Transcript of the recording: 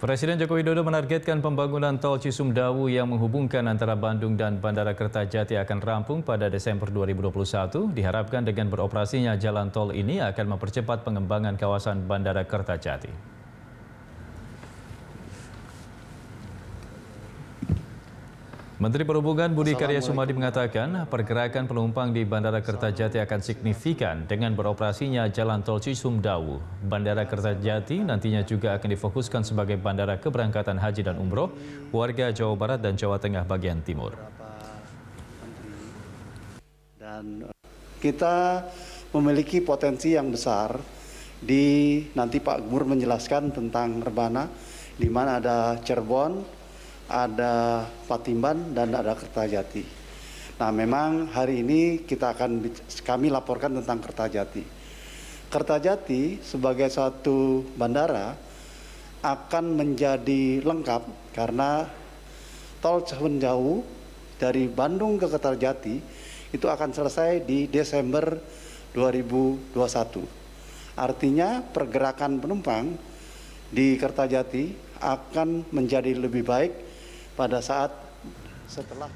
Presiden Joko Widodo menargetkan pembangunan tol Cisumdawu yang menghubungkan antara Bandung dan Bandara Kertajati akan rampung pada Desember 2021. Diharapkan dengan beroperasinya jalan tol ini akan mempercepat pengembangan kawasan Bandara Kertajati. Menteri Perhubungan Budi Karya Sumadi mengatakan pergerakan penumpang di Bandara Kertajati akan signifikan dengan beroperasinya Jalan Tol Cisumdawu. Bandara Kertajati nantinya juga akan difokuskan sebagai bandara keberangkatan haji dan umroh warga Jawa Barat dan Jawa Tengah bagian timur. Dan eh, kita memiliki potensi yang besar di nanti Pak Gubernur menjelaskan tentang Rebana di mana ada Cirebon, ada Patimban dan ada Kertajati. Nah, memang hari ini kita akan kami laporkan tentang Kertajati. Kertajati sebagai satu bandara akan menjadi lengkap karena tol jauh dari Bandung ke Kertajati itu akan selesai di Desember 2021. Artinya pergerakan penumpang di Kertajati akan menjadi lebih baik pada saat setelah